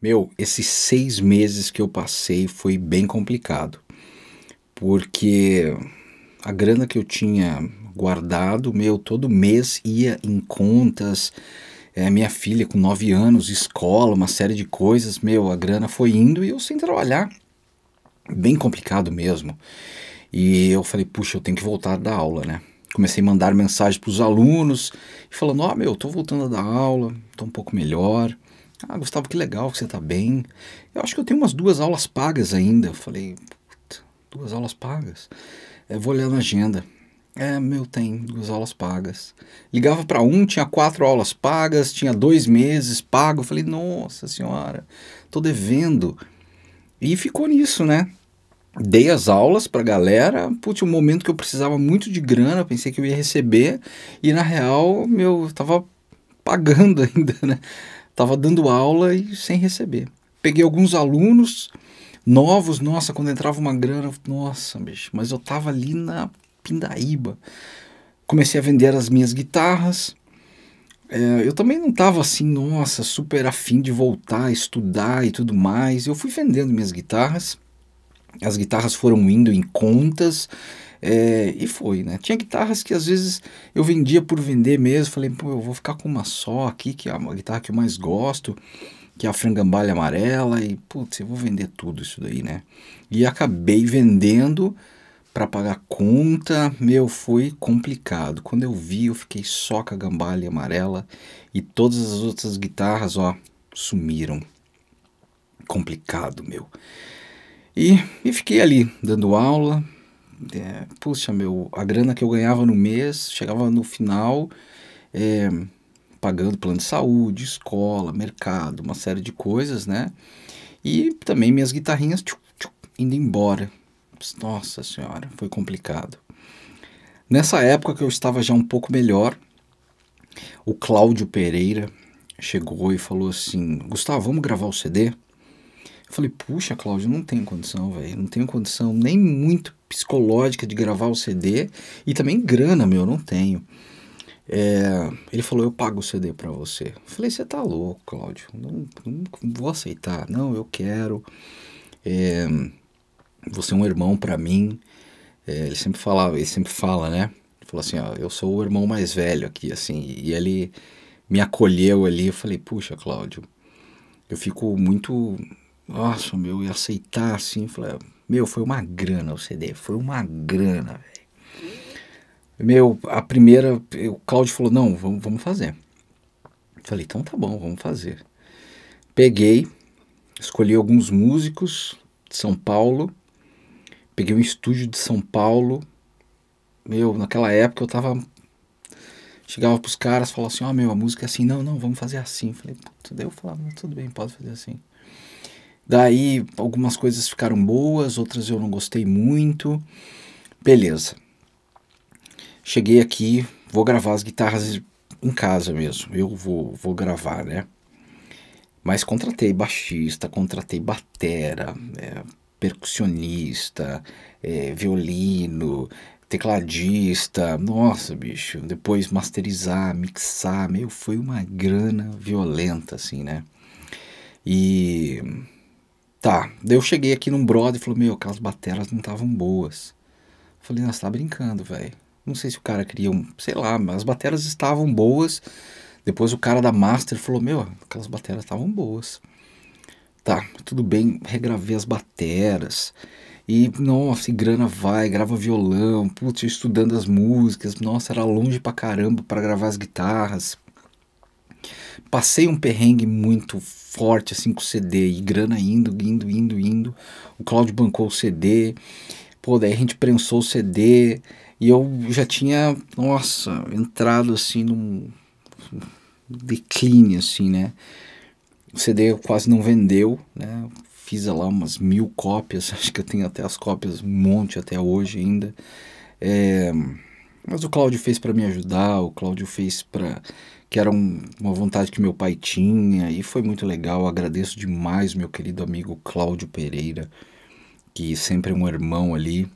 Meu, esses seis meses que eu passei foi bem complicado, porque a grana que eu tinha guardado, meu, todo mês ia em contas, é, minha filha com nove anos, escola, uma série de coisas, meu, a grana foi indo e eu sem trabalhar, bem complicado mesmo. E eu falei, puxa, eu tenho que voltar da aula, né? Comecei a mandar mensagem para os alunos, falando, ó, oh, meu, tô voltando a dar aula, tô um pouco melhor, ah, Gustavo, que legal que você está bem. Eu acho que eu tenho umas duas aulas pagas ainda. Eu falei, duas aulas pagas? Eu vou olhar na agenda. É, meu, tem duas aulas pagas. Ligava para um, tinha quatro aulas pagas, tinha dois meses pago. Eu falei, nossa senhora, tô devendo. E ficou nisso, né? Dei as aulas pra galera. Putz, um momento que eu precisava muito de grana, pensei que eu ia receber. E na real, meu, eu tava pagando ainda, né? Estava dando aula e sem receber. Peguei alguns alunos novos, nossa, quando entrava uma grana, nossa, bicho, mas eu tava ali na pindaíba. Comecei a vender as minhas guitarras. É, eu também não tava assim, nossa, super afim de voltar a estudar e tudo mais. Eu fui vendendo minhas guitarras as guitarras foram indo em contas. É, e foi, né? Tinha guitarras que às vezes eu vendia por vender mesmo. Falei, pô, eu vou ficar com uma só aqui, que é a guitarra que eu mais gosto, que é a frangambalha amarela. E, putz, eu vou vender tudo isso daí, né? E acabei vendendo para pagar conta. Meu, foi complicado. Quando eu vi, eu fiquei só com a gambalha amarela e todas as outras guitarras, ó, sumiram. Complicado, meu. E, e fiquei ali, dando aula. É, puxa, meu, a grana que eu ganhava no mês, chegava no final, é, pagando plano de saúde, escola, mercado, uma série de coisas, né? E também minhas guitarrinhas indo embora. Nossa senhora, foi complicado. Nessa época que eu estava já um pouco melhor, o Cláudio Pereira chegou e falou assim: Gustavo, vamos gravar o CD? Eu falei, puxa, Cláudio, não tenho condição, velho. Não tenho condição nem muito psicológica de gravar o CD e também grana, meu, não tenho. É, ele falou, eu pago o CD para você. Eu falei, você tá louco, Cláudio. Não, não, vou aceitar. Não, eu quero. É, você é um irmão para mim. É, ele sempre falava, ele sempre fala, né? falou assim, ó, eu sou o irmão mais velho aqui, assim. E ele me acolheu ali. Eu falei, puxa, Cláudio, eu fico muito nossa, meu, e aceitar assim, falei, meu, foi uma grana o CD, foi uma grana, velho. Meu, a primeira, o Cláudio falou, não, vamos, vamos fazer. Falei, então tá bom, vamos fazer. Peguei, escolhi alguns músicos de São Paulo, peguei um estúdio de São Paulo, meu, naquela época eu tava chegava pros caras, falava assim, ó, oh, meu, a música é assim, não, não, vamos fazer assim. Falei, puta, daí eu falava, tudo bem, pode fazer assim. Daí algumas coisas ficaram boas, outras eu não gostei muito. Beleza. Cheguei aqui, vou gravar as guitarras em casa mesmo. Eu vou, vou gravar, né? Mas contratei baixista, contratei batera, é, percussionista, é, violino, tecladista, nossa, bicho, depois masterizar, mixar, meu, foi uma grana violenta, assim, né? E Tá, daí eu cheguei aqui num brother e falou, meu, aquelas bateras não estavam boas. falei, nossa, tá brincando, velho. Não sei se o cara queria um, sei lá, mas as bateras estavam boas. Depois o cara da Master falou, meu, aquelas bateras estavam boas. Tá, tudo bem, regravei as bateras. E, nossa, e grana vai, grava violão, putz, eu estudando as músicas, nossa, era longe pra caramba para gravar as guitarras passei um perrengue muito forte assim com o CD e grana indo, indo, indo, indo. O Cláudio bancou o CD. Pô, daí a gente prensou o CD e eu já tinha, nossa, entrado assim num declínio assim, né? O CD quase não vendeu, né? Fiz lá umas mil cópias, acho que eu tenho até as cópias, um monte até hoje ainda. É, mas o Cláudio fez para me ajudar, o Cláudio fez para que era um, uma vontade que meu pai tinha e foi muito legal. Agradeço demais meu querido amigo Cláudio Pereira, que sempre é um irmão ali,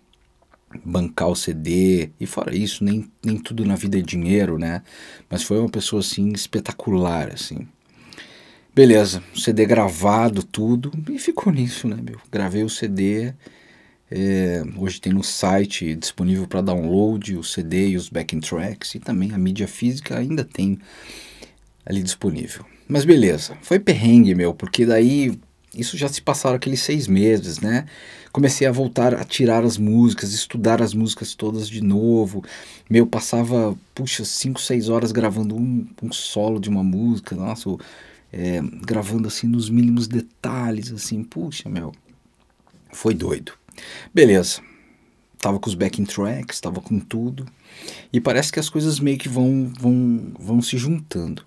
bancar o CD. E fora isso, nem, nem tudo na vida é dinheiro, né? Mas foi uma pessoa assim espetacular, assim. Beleza, CD gravado, tudo, e ficou nisso, né, meu? Gravei o CD, é, hoje tem no site disponível para download o CD e os backing tracks e também a mídia física ainda tem ali disponível. Mas beleza, foi perrengue meu, porque daí isso já se passaram aqueles seis meses, né? Comecei a voltar a tirar as músicas, estudar as músicas todas de novo. Meu, passava, puxa, cinco, seis horas gravando um, um solo de uma música, nossa, é, gravando assim nos mínimos detalhes, assim, puxa, meu, foi doido. Beleza. Tava com os backing tracks, tava com tudo. E parece que as coisas meio que vão, vão, vão se juntando.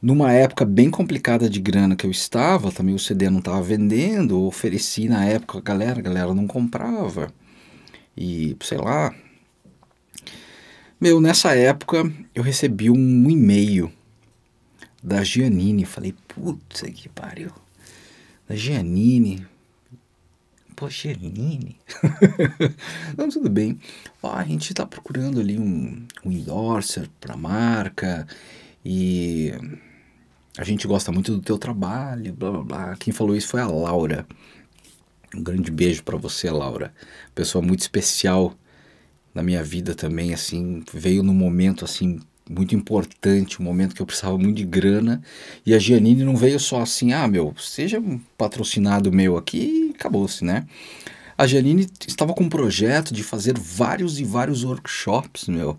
Numa época bem complicada de grana que eu estava, também o CD não estava vendendo, ofereci na época a galera, a galera não comprava. E, sei lá. Meu, nessa época eu recebi um e-mail da Giannini. Falei, puta que pariu. Da Giannini, Pocherini. Não, tudo bem. Ó, a gente está procurando ali um, um endorser para a marca e a gente gosta muito do teu trabalho, blá blá blá. Quem falou isso foi a Laura. Um grande beijo para você, Laura. Pessoa muito especial na minha vida também, assim, veio num momento assim muito importante, um momento que eu precisava muito de grana, e a Giannini não veio só assim, ah, meu, seja um patrocinado meu aqui acabou-se, né? A Janine estava com um projeto de fazer vários e vários workshops, meu,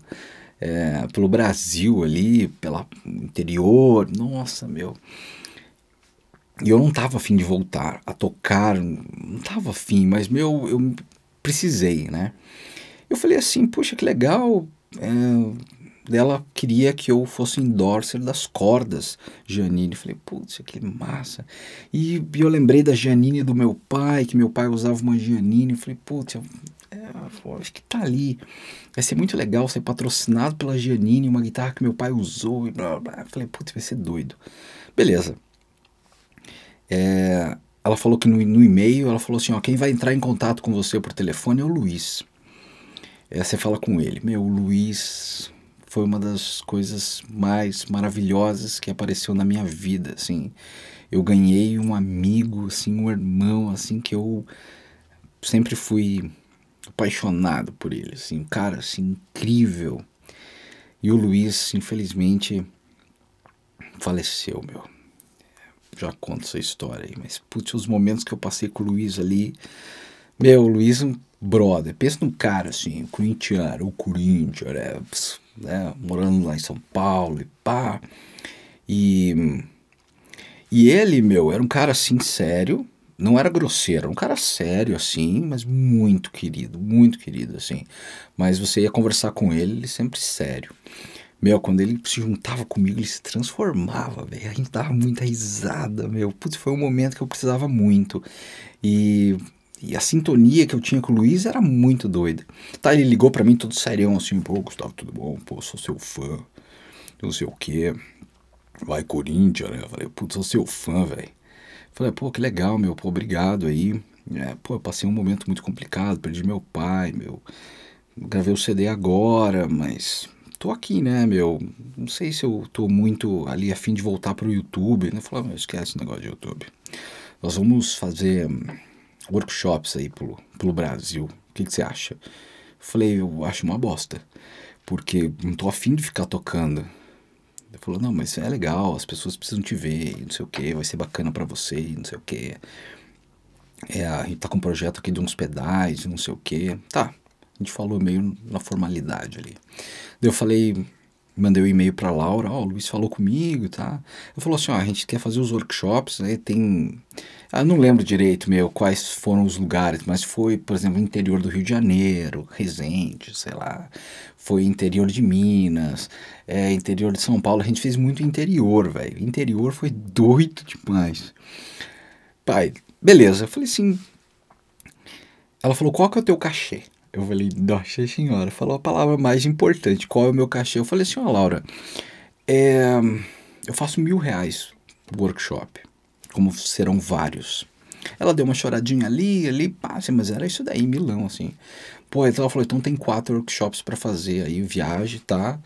é, pelo Brasil ali, pelo interior, nossa, meu. E eu não estava afim de voltar a tocar, não estava afim, mas, meu, eu precisei, né? Eu falei assim, poxa, que legal, é, ela queria que eu fosse endorser das cordas, Janine. Falei, putz, que massa. E eu lembrei da Janine do meu pai, que meu pai usava uma Janine. Falei, putz, é, acho que tá ali. Vai ser muito legal ser patrocinado pela Janine, uma guitarra que meu pai usou. E blá, blá. Falei, putz, vai ser doido. Beleza. É, ela falou que no, no e-mail, ela falou assim, ó, quem vai entrar em contato com você por telefone é o Luiz. É, você fala com ele. Meu, o Luiz foi uma das coisas mais maravilhosas que apareceu na minha vida, assim. Eu ganhei um amigo, assim, um irmão, assim, que eu sempre fui apaixonado por ele, assim, um cara, assim, incrível. E o Luiz, infelizmente, faleceu, meu. Já conto essa história aí, mas, putz, os momentos que eu passei com o Luiz ali, meu, o Luiz é um brother, pensa num cara, assim, corintiano, o Corinthians, é, né, morando lá em São Paulo e pá. E, e ele, meu, era um cara assim, sério, não era grosseiro, era um cara sério assim, mas muito querido, muito querido assim. Mas você ia conversar com ele, ele sempre sério. Meu, quando ele se juntava comigo, ele se transformava, velho. A gente dava muita risada, meu. Putz, foi um momento que eu precisava muito. E e a sintonia que eu tinha com o Luiz era muito doida. Tá, ele ligou para mim todo serião, assim, pô, Gustavo, tudo bom? Pô, sou seu fã, não sei o quê. Vai Corinthians, né? Eu falei, putz, sou seu fã, velho. Falei, pô, que legal, meu, pô, obrigado aí. É, pô, eu passei um momento muito complicado, perdi meu pai, meu. Gravei o CD agora, mas tô aqui, né, meu? Não sei se eu tô muito ali a fim de voltar pro YouTube, né? Falei, ah, esquece o negócio de YouTube. Nós vamos fazer workshops aí pelo, pelo Brasil. O que, que você acha? Falei, eu acho uma bosta, porque não tô afim de ficar tocando. Ele falou, não, mas é legal, as pessoas precisam te ver, não sei o que, vai ser bacana para você, não sei o que. É, a gente tá com um projeto aqui de uns pedais, não sei o que. Tá, a gente falou meio na formalidade ali. Daí eu falei, mandei o um e-mail para Laura, ó, oh, o Luiz falou comigo, tá? Eu falou assim, ó, oh, a gente quer fazer os workshops, aí né? tem eu ah, não lembro direito, meu, quais foram os lugares, mas foi, por exemplo, interior do Rio de Janeiro, Resende, sei lá. Foi interior de Minas, é, interior de São Paulo. A gente fez muito interior, velho. Interior foi doido demais. Pai, beleza. Eu falei assim. Ela falou: qual que é o teu cachê? Eu falei, nossa senhora, falou a palavra mais importante, qual é o meu cachê? Eu falei assim, ó, Laura, é, eu faço mil reais por workshop, como serão vários. Ela deu uma choradinha ali, ali, pá, assim, mas era isso daí, Milão, assim. Pô, então ela falou, então tem quatro workshops para fazer aí, viagem, tá?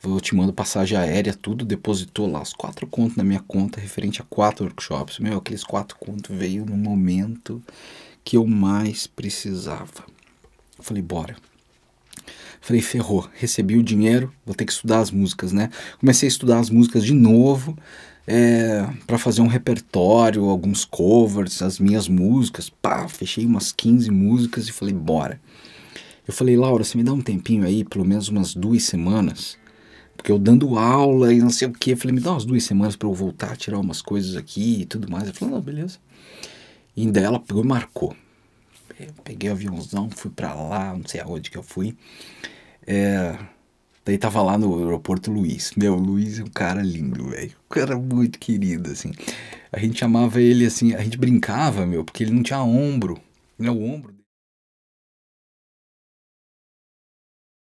Vou te mando passagem aérea, tudo, depositou lá os quatro contos na minha conta, referente a quatro workshops. Meu, aqueles quatro contos veio no momento que eu mais precisava. Eu falei, bora. Falei, ferrou, recebi o dinheiro, vou ter que estudar as músicas, né? Comecei a estudar as músicas de novo, é, eh, para fazer um repertório, alguns covers, as minhas músicas. Pá, fechei umas 15 músicas e falei, bora. Eu falei, Laura, você me dá um tempinho aí, pelo menos umas duas semanas? Porque eu dando aula e não sei o que. Falei, me dá umas duas semanas para eu voltar, tirar umas coisas aqui e tudo mais. Ela falou, não, beleza. E daí ela pegou e marcou peguei o aviãozão, fui para lá, não sei aonde que eu fui. É, daí tava lá no aeroporto Luiz. Meu, Luiz é um cara lindo, velho. Um cara é muito querido, assim. A gente chamava ele assim, a gente brincava, meu, porque ele não tinha ombro. Né? O ombro